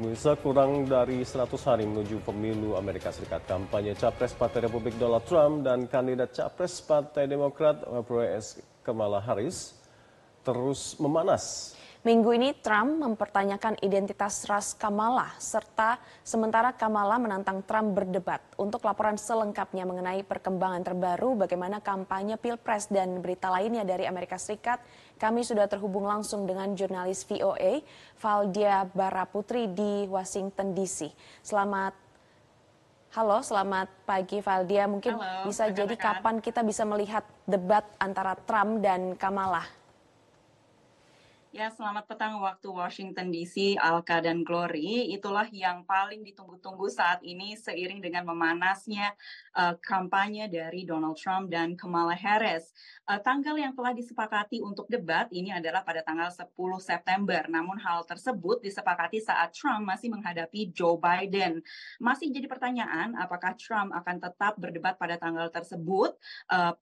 Bisa kurang dari 100 hari menuju pemilu Amerika Serikat kampanye Capres Partai Republik Donald Trump dan kandidat Capres Partai Demokrat S. Kamala Harris terus memanas. Minggu ini Trump mempertanyakan identitas ras Kamala serta sementara Kamala menantang Trump berdebat. Untuk laporan selengkapnya mengenai perkembangan terbaru bagaimana kampanye Pilpres dan berita lainnya dari Amerika Serikat, kami sudah terhubung langsung dengan jurnalis VOA Valdia Baraputri di Washington DC. Selamat Halo, selamat pagi Valdia. Mungkin Halo, bisa jadi kapan kita bisa melihat debat antara Trump dan Kamala? Ya, selamat petang waktu Washington DC, Alka dan Glory. Itulah yang paling ditunggu-tunggu saat ini seiring dengan memanasnya uh, kampanye dari Donald Trump dan Kamala Harris. Uh, tanggal yang telah disepakati untuk debat ini adalah pada tanggal 10 September. Namun hal tersebut disepakati saat Trump masih menghadapi Joe Biden. Masih jadi pertanyaan apakah Trump akan tetap berdebat pada tanggal tersebut. Uh,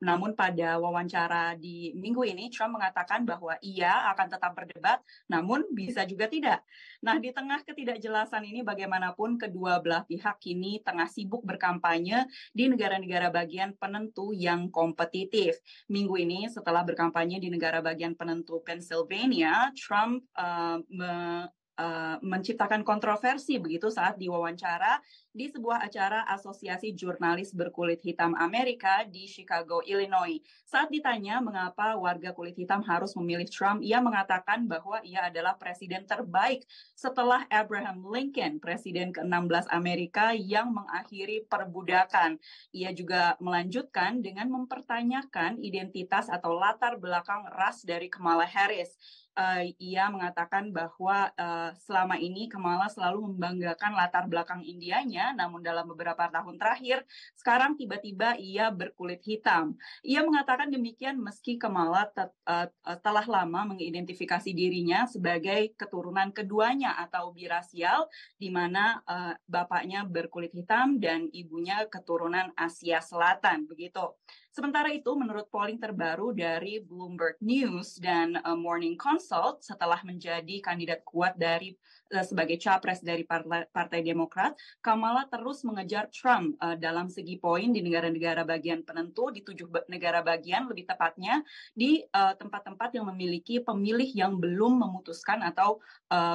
namun pada wawancara di minggu ini Trump mengatakan bahwa ia akan tetap berdebat, namun bisa juga tidak. Nah, di tengah ketidakjelasan ini bagaimanapun kedua belah pihak kini tengah sibuk berkampanye di negara-negara bagian penentu yang kompetitif. Minggu ini setelah berkampanye di negara bagian penentu Pennsylvania, Trump uh, me Eh, menciptakan kontroversi begitu saat diwawancara di sebuah acara Asosiasi Jurnalis Berkulit Hitam Amerika di Chicago, Illinois. Saat ditanya mengapa warga kulit hitam harus memilih Trump, ia mengatakan bahwa ia adalah presiden terbaik setelah Abraham Lincoln, presiden ke-16 Amerika yang mengakhiri perbudakan. Ia juga melanjutkan dengan mempertanyakan identitas atau latar belakang ras dari Kamala Harris uh, ia mengatakan bahwa uh, selama ini Kamala selalu membanggakan latar belakang Indianya, namun dalam beberapa tahun terakhir, sekarang tiba-tiba ia berkulit hitam. Ia mengatakan demikian meski Kamala te uh, eh, telah lama mengidentifikasi dirinya sebagai keturunan keduanya atau birasial, di mana uh, bapaknya berkulit hitam dan ibunya keturunan Asia Selatan, begitu. Sementara itu, menurut polling terbaru dari Bloomberg News dan eh, Morning Consult, setelah menjadi kandidat kuat dari eh, sebagai capres dari Partai, Demokrat, Kamala terus mengejar Trump eh, dalam segi poin di negara-negara bagian penentu, di tujuh negara bagian lebih tepatnya, di tempat-tempat yang memiliki pemilih yang belum memutuskan atau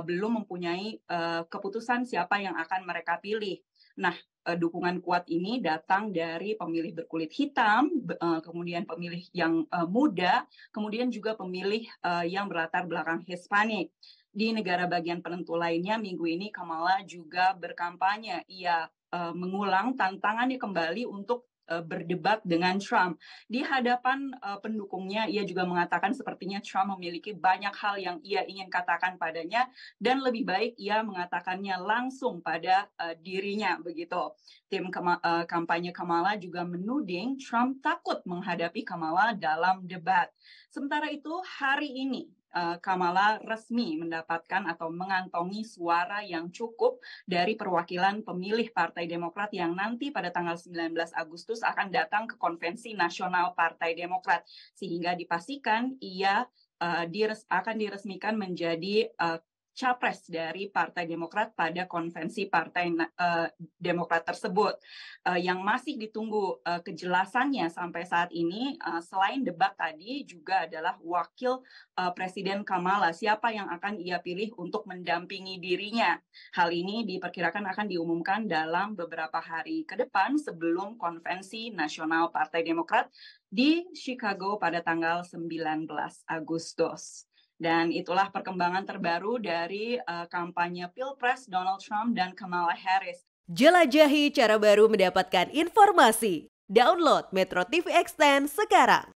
belum mempunyai keputusan siapa yang akan mereka pilih. Nah, Eh, dukungan kuat ini datang dari pemilih berkulit hitam, eh, kemudian pemilih yang eh, muda, kemudian juga pemilih yang berlatar belakang Hispanik. Di negara bagian penentu lainnya, minggu ini Kamala juga berkampanye. Ia mengulang tantangannya kembali untuk Eh, berdebat dengan Trump. Di hadapan uh, pendukungnya, ia juga mengatakan sepertinya Trump memiliki banyak hal yang ia ingin katakan padanya dan lebih baik ia mengatakannya langsung pada uh, dirinya begitu. Tim kema uh, kampanye Kamala juga menuding Trump takut menghadapi Kamala dalam debat. Sementara itu hari ini Eh, Kamala resmi mendapatkan atau mengantongi suara yang cukup dari perwakilan pemilih Partai Demokrat yang nanti pada tanggal 19 Agustus akan datang ke konvensi nasional Partai Demokrat sehingga dipastikan ia uh, dires akan diresmikan menjadi uh, capres dari Partai Demokrat pada konvensi Partai eh, Demokrat tersebut eh, yang masih ditunggu eh, kejelasannya sampai saat ini selain debat tadi juga adalah wakil Presiden Kamala siapa yang akan ia pilih untuk mendampingi dirinya hal ini diperkirakan akan diumumkan dalam beberapa hari ke depan sebelum konvensi nasional Partai Demokrat di Chicago pada tanggal 19 Agustus. Dan itulah perkembangan terbaru dari uh, kampanye Pilpres Donald Trump dan Kamala Harris. Jelajahi cara baru mendapatkan informasi. Download Metro TV Extend sekarang.